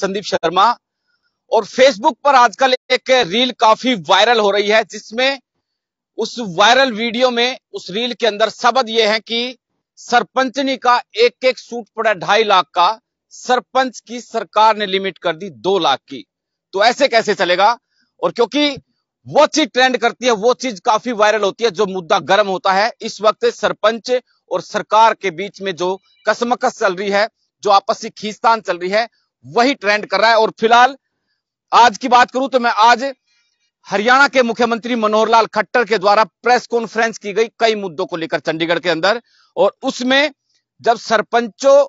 संदीप शर्मा और फेसबुक पर आजकल एक रील काफी वायरल हो रही है जिसमें उस वायरल वीडियो में उस रील के अंदर शब्द ये है कि सरपंचनी का एक एक सूट पड़ा ढाई लाख का सरपंच की सरकार ने लिमिट कर दी दो लाख की तो ऐसे कैसे चलेगा और क्योंकि वो चीज ट्रेंड करती है वो चीज काफी वायरल होती है जो मुद्दा गर्म होता है इस वक्त सरपंच और सरकार के बीच में जो कसमकस चल रही है जो आपसी खींचतान चल रही है वही ट्रेंड कर रहा है और फिलहाल आज की बात करूं तो मैं आज हरियाणा के मुख्यमंत्री मनोहर लाल खट्टर के द्वारा प्रेस कॉन्फ्रेंस की गई कई मुद्दों को लेकर चंडीगढ़ के अंदर और उसमें जब सरपंचों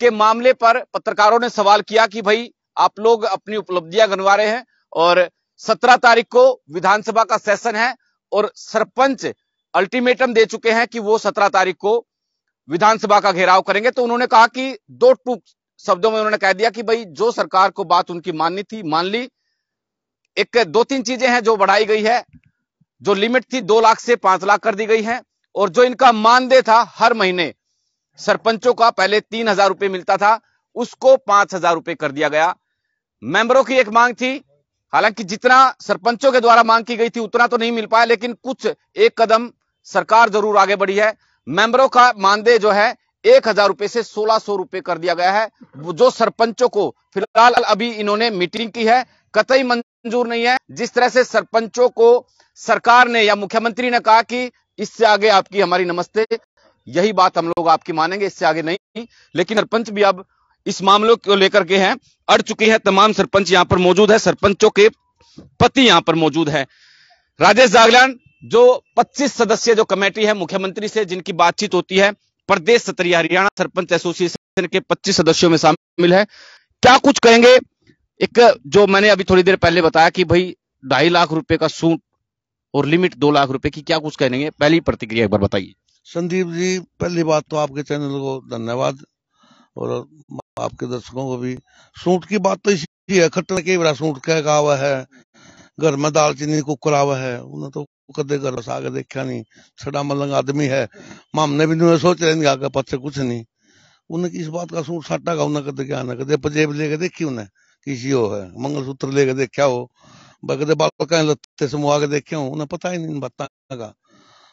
के मामले पर पत्रकारों ने सवाल किया कि भाई आप लोग अपनी उपलब्धियां गनवा रहे हैं और सत्रह तारीख को विधानसभा का सेशन है और सरपंच अल्टीमेटम दे चुके हैं कि वो सत्रह तारीख को विधानसभा का घेराव करेंगे तो उन्होंने कहा कि दो शब्दों में उन्होंने कह दिया कि भाई जो सरकार को बात उनकी माननी थी मान ली एक दो तीन चीजें हैं जो बढ़ाई गई है जो लिमिट थी दो लाख से पांच लाख कर दी गई है और जो इनका मानदेय था हर महीने सरपंचों का पहले तीन हजार रुपये मिलता था उसको पांच हजार रुपये कर दिया गया मेंबरों की एक मांग थी हालांकि जितना सरपंचों के द्वारा मांग की गई थी उतना तो नहीं मिल पाया लेकिन कुछ एक कदम सरकार जरूर आगे बढ़ी है मेंबरों का मानदेय जो है एक हजार रुपए से सोलह सौ रुपए कर दिया गया है जो सरपंचों को फिलहाल अभी इन्होंने मीटिंग की है कतई मंजूर नहीं है जिस तरह से सरपंचों को सरकार ने या मुख्यमंत्री ने कहा कि इससे आगे आपकी हमारी नमस्ते यही बात हम लोग आपकी मानेंगे इससे आगे नहीं लेकिन सरपंच भी अब इस मामले को लेकर के हैं अड़ चुके हैं तमाम सरपंच यहां पर मौजूद है सरपंचों के पति यहां पर मौजूद है राजेश जागलान जो 25 सदस्यीय जो कमेटी है मुख्यमंत्री से जिनकी बातचीत होती है प्रदेश स्तरीय हरियाणा सरपंच एसोसिएशन के 25 सदस्यों में शामिल है क्या कुछ कहेंगे एक जो मैंने अभी थोड़ी देर पहले बताया कि भाई ढाई लाख रुपए का सूट और लिमिट दो लाख रुपए की क्या कुछ कहेंगे पहली प्रतिक्रिया एक बार बताइए संदीप जी पहली बात तो आपके चैनल को धन्यवाद और आपके दर्शकों को भी सूट की बात तो इसी है खट्टर के बड़ा सूट का हुआ है घर में दाल चीनी कुकर आवे है उन्हें तो कदे घर से आगे देखा नहीं छड़ा मलंग आदमी है मामने भी नहीं सोच रहे आगे पीछे कुछ नहीं उन्हें किस बात का सूट साटा का उन्हें कदे क्या ना कदे पंजेब लेके देखी उन्हें किसी हो है मंगल सूत्र लेके देखा हो कदे तो बालका लत्ते से मुआ के देखे हो उन्हें पता ही नहीं इन का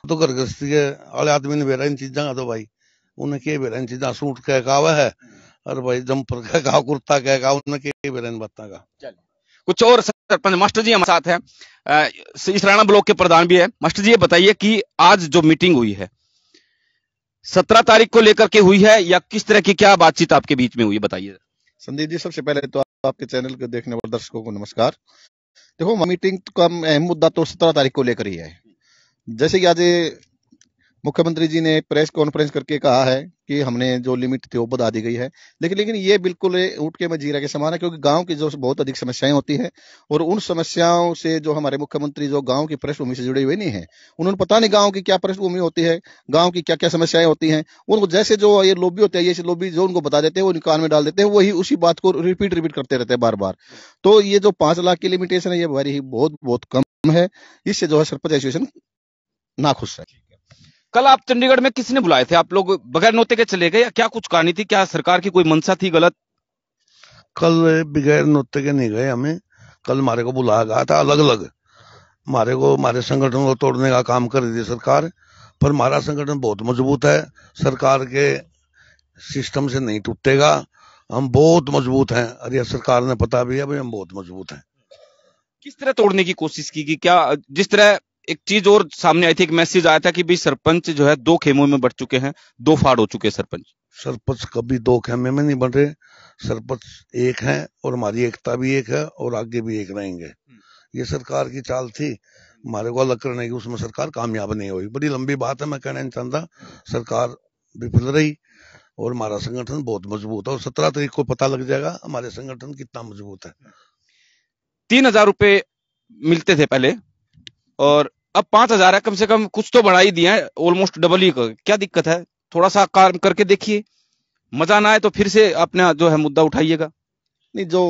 तो घर गृहस्थी के आले आदमी ने बेरा इन चीजा तो भाई उन्हें क्या बेरा इन चीजा सूट कह का वह है अरे भाई जम्पर कह का कुर्ता कह का उन्हें क्या बेरा इन बातों का कुछ और सरपंच मास्टर जी हमारे साथ हैं इस राणा ब्लॉक के प्रधान भी है मास्टर जी ये बताइए कि आज जो मीटिंग हुई है सत्रह तारीख को लेकर के हुई है या किस तरह की क्या बातचीत आपके बीच में हुई बताइए संदीप जी सबसे पहले तो आपके चैनल के देखने वाले दर्शकों को नमस्कार देखो मीटिंग का अहम मुद्दा तो सत्रह तारीख को लेकर ही है जैसे कि आज मुख्यमंत्री जी ने प्रेस कॉन्फ्रेंस करके कहा है कि हमने जो लिमिट थी वो बढ़ा दी गई है लेकिन लेकिन ये बिल्कुल उठ के मजीरा के समान है क्योंकि गांव की जो बहुत अधिक समस्याएं होती है और उन समस्याओं से जो हमारे मुख्यमंत्री जो गांव की पृष्ठभूमि से जुड़े हुए नहीं है उन्होंने पता नहीं गाँव की क्या पृष्ठभूमि होती है गाँव की क्या क्या समस्याएं होती है उनको जैसे जो ये लोबी होते हैं ये लोबी जो उनको बता देते हैं वो निकाल में डाल देते हैं वही उसी बात को रिपीट रिपीट करते रहते हैं बार बार तो ये जो पांच लाख की लिमिटेशन है ये हमारी बहुत बहुत कम है इससे जो है सरपंच एसोसिएशन नाखुश है कल आप चंडीगढ़ में किसने बुलाए थे आप लोग बगैर नोते के चले गए या क्या कुछ कहानी थी क्या सरकार की कोई मंशा थी गलत कल बगैर नोते के नहीं गए हमें कल मारे को बुलाया गया था अलग अलग मारे को मारे संगठन को तोड़ने का काम कर रही थी सरकार पर हमारा संगठन बहुत मजबूत है सरकार के सिस्टम से नहीं टूटेगा हम बहुत मजबूत हैं अरे सरकार ने पता भी है भाई हम बहुत मजबूत हैं किस तरह तोड़ने की कोशिश की कि क्या जिस तरह एक चीज और सामने आई थी एक मैसेज आया था कि भाई सरपंच जो है दो खेमों में बढ़ चुके हैं दो फाड़ हो चुके हैं सरपंच सरपंच कभी दो खेमे में नहीं बढ़ रहे सरपंच एक है और हमारी एकता भी एक है और आगे भी एक रहेंगे ये सरकार की चाल थी हमारे को अलग करने की उसमें सरकार कामयाब नहीं हुई बड़ी लंबी बात है मैं कहना नहीं चाहता सरकार विफल रही और हमारा संगठन बहुत मजबूत है और सत्रह तारीख को पता लग जाएगा हमारे संगठन कितना मजबूत है तीन हजार रुपए मिलते थे पहले और अब पांच हजार है कम से कम कुछ तो बढ़ा ही दिया है ऑलमोस्ट डबल ही क्या दिक्कत है थोड़ा सा काम करके देखिए मजा ना आए तो फिर से अपना जो है मुद्दा उठाइएगा नहीं जो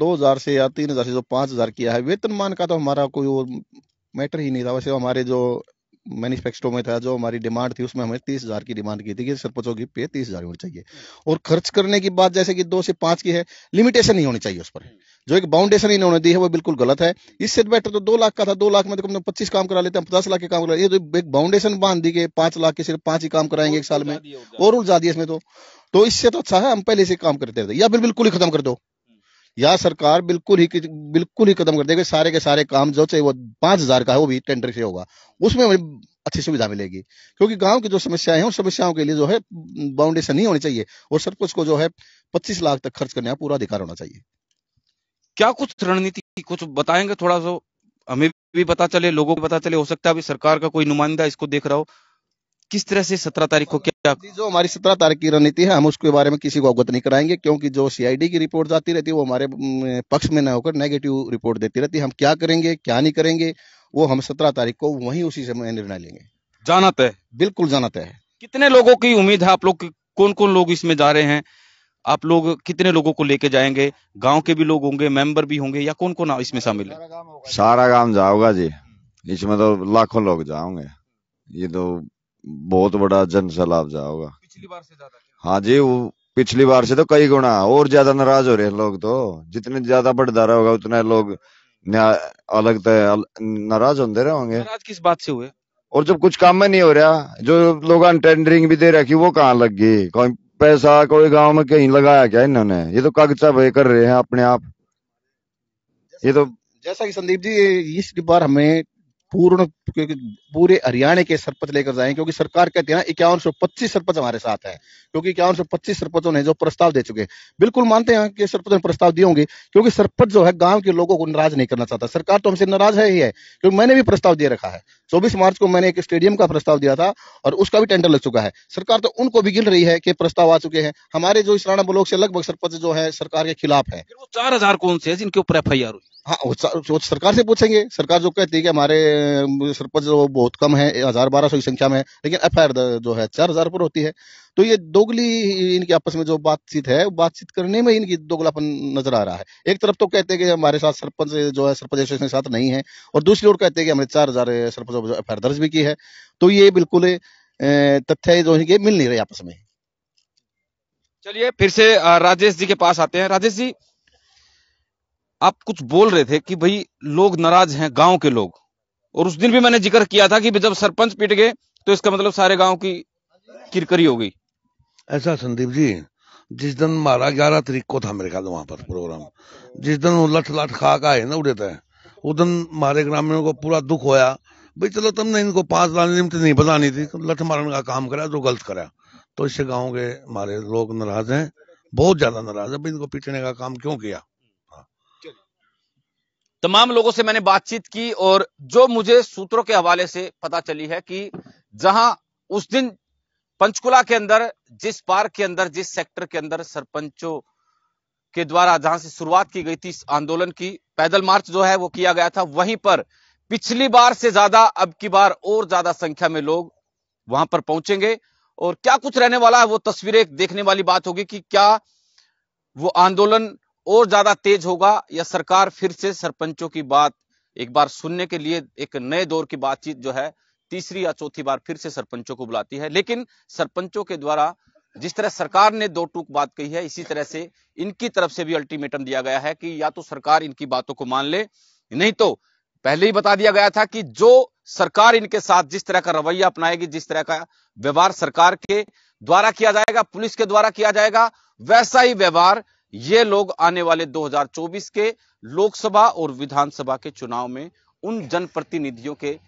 दो हजार से या तीन हजार से जो पांच हजार किया है वेतनमान का तो हमारा कोई और मैटर ही नहीं था वैसे हमारे जो मैनिफेक्स्टो में था जो हमारी डिमांड थी उसमें हमें तीस हजार की डिमांड की थी कि सरपंचों की पे तीस हजार होनी चाहिए और खर्च करने की बात जैसे कि दो से पांच की है लिमिटेशन नहीं होनी चाहिए उस पर जो एक बाउंडेशन इन्होंने दी है वो बिल्कुल गलत है इससे बेटर तो दो लाख का था दो लाख में तो कम से पच्चीस काम करा लेते हैं पचास लाख के काम करा ये तो एक बाउंडेशन बांध दी गई पांच लाख के सिर्फ पांच ही काम कराएंगे एक साल में और उलझा दिए इसमें तो।, तो इससे तो अच्छा है हम पहले से काम करते थे या फिर बिल्कुल ही खत्म कर दो या सरकार बिल्कुल ही बिल्कुल ही कदम कर देगी सारे के सारे काम जो चाहे वो पांच हजार का है वो भी टेंडर से होगा उसमें अच्छी सुविधा मिलेगी क्योंकि गांव की जो समस्याएं हैं उन समस्याओं के लिए जो है बाउंडेशन नहीं होनी चाहिए और कुछ को जो है पच्चीस लाख तक खर्च करने का पूरा अधिकार होना चाहिए क्या कुछ रणनीति कुछ बताएंगे थोड़ा सा हमें भी पता चले लोगों को पता चले हो सकता है अभी सरकार का कोई नुमाइंदा इसको देख रहा हो किस तरह से सत्रह तारीख को क्या जो हमारी सत्रह तारीख की रणनीति है हम उसके बारे में किसी को अवगत नहीं कराएंगे क्योंकि जो सीआईडी की रिपोर्ट जाती रहती है वो हमारे हम्म, पक्ष में न होकर नेगेटिव रिपोर्ट देती रहती है हम क्या करेंगे क्या नहीं करेंगे वो हम सत्रह तारीख को वहीं उसी समय निर्णय लेंगे जाना तय बिल्कुल जाना तय कितने लोगों की उम्मीद है आप लोग कौन कौन लोग इसमें जा रहे हैं आप लोग कितने लोगों को लेके जाएंगे गांव के भी लोग होंगे मेंबर भी होंगे या कौन कौन इसमें शामिल है सारा गांव जाओगा जी इसमें तो लाखों लोग जाओगे ये तो बहुत बड़ा जन सैलाब जाओगा पिछली बार से ज्यादा हाँ जी वो पिछली बार से तो कई गुना और ज्यादा नाराज हो रहे हैं लोग तो जितने ज्यादा बढ़दारा होगा उतना लोग अलग नाराज होते रहे होंगे किस बात से हुए और जब कुछ काम में नहीं हो रहा जो लोग टेंडरिंग भी दे रखी वो कहाँ लग गई कोई पैसा कोई गांव में कहीं लगाया क्या इन्होंने ये तो कागजा भाई कर रहे हैं अपने आप ये तो जैसा कि संदीप जी इस बार हमें पूर्ण पूरे हरियाणा के सरपंच लेकर जाए क्योंकि सरकार है ना इक्यावन सौ पच्चीस सरपंच हमारे साथ है क्योंकि इक्यावन सौ पच्चीस सरपंचों ने जो प्रस्ताव दे चुके हैं बिल्कुल मानते हैं कि सरपंच ने प्रस्ताव दिए होंगे क्योंकि सरपंच जो है गांव के लोगों को नाराज नहीं करना चाहता सरकार तो हमसे नाराज है ही है क्योंकि मैंने भी प्रस्ताव दे रखा है चौबीस मार्च को मैंने एक स्टेडियम का प्रस्ताव दिया था और उसका भी टेंडर लग चुका है सरकार तो उनको भी गिन रही है कि प्रस्ताव आ चुके हैं हमारे जो इस राणा ब्लॉक से लगभग सरपंच जो है सरकार के खिलाफ है वो चार हजार कौन से है जिनके ऊपर एफ आई आर हुई हाँ वो सरकार से पूछेंगे सरकार जो कहती है कि हमारे सरपंच जो बहुत कम है हजार बारह सौ की संख्या में लेकिन एफ जो है चार हजार पर होती है तो ये दोगली इनके आपस में जो बातचीत है बातचीत करने में इनकी दोगलापन नजर आ रहा है एक तरफ तो कहते हैं कि हमारे साथ सरपंच जो है सरपंच एसोसिएशन के साथ नहीं है और दूसरी ओर कहते हैं कि हमने चार हजार सरपंच एफ आई दर्ज भी की है तो ये बिल्कुल तथ्य जो है मिल नहीं रहे आपस में चलिए फिर से राजेश जी के पास आते हैं राजेश जी आप कुछ बोल रहे थे कि भाई लोग नाराज हैं गांव के लोग और उस दिन भी मैंने जिक्र किया था कि जब सरपंच पिट गए तो इसका मतलब सारे गांव की किरकरी हो गई ऐसा संदीप जी जिस दिन मारा ग्यारह तारीख को था मेरे ख्याल वहां पर प्रोग्राम जिस दिन वो लठ लठ खा का है ना उड़े थे उस दिन हमारे ग्रामीणों को पूरा दुख होया भाई चलो तुमने इनको पांच लाने निमित्त नहीं बनानी थी लठ मारने का काम करा जो गलत करा तो इससे गाँव के हमारे लोग नाराज हैं बहुत ज्यादा नाराज है इनको पीटने का काम क्यों किया तमाम लोगों से मैंने बातचीत की और जो मुझे सूत्रों के हवाले से पता चली है कि जहां उस दिन पंचकुला के अंदर जिस पार्क के अंदर जिस सेक्टर के अंदर सरपंचों के द्वारा जहां से शुरुआत की गई थी इस आंदोलन की पैदल मार्च जो है वो किया गया था वहीं पर पिछली बार से ज्यादा अब की बार और ज्यादा संख्या में लोग वहां पर पहुंचेंगे और क्या कुछ रहने वाला है वो तस्वीरें देखने वाली बात होगी कि क्या वो आंदोलन और ज्यादा तेज होगा या सरकार फिर से सरपंचों की बात एक बार सुनने के लिए एक नए दौर की बातचीत जो है तीसरी या चौथी बार फिर से सरपंचों को बुलाती है लेकिन सरपंचों के द्वारा जिस तरह सरकार ने दो टूक बात कही है इसी तरह से इनकी तरफ से भी अल्टीमेटम दिया गया है कि या तो सरकार इनकी बातों को मान ले नहीं तो पहले ही बता दिया गया था कि जो सरकार इनके साथ जिस तरह का रवैया अपनाएगी जिस तरह का व्यवहार सरकार के द्वारा किया जाएगा पुलिस के द्वारा किया जाएगा वैसा ही व्यवहार ये लोग आने वाले 2024 के लोकसभा और विधानसभा के चुनाव में उन जनप्रतिनिधियों के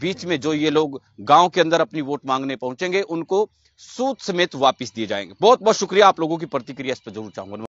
बीच में जो ये लोग गांव के अंदर अपनी वोट मांगने पहुंचेंगे उनको सूद समेत वापस दिए जाएंगे बहुत बहुत शुक्रिया आप लोगों की प्रतिक्रिया इस पर जरूर चाहूंगा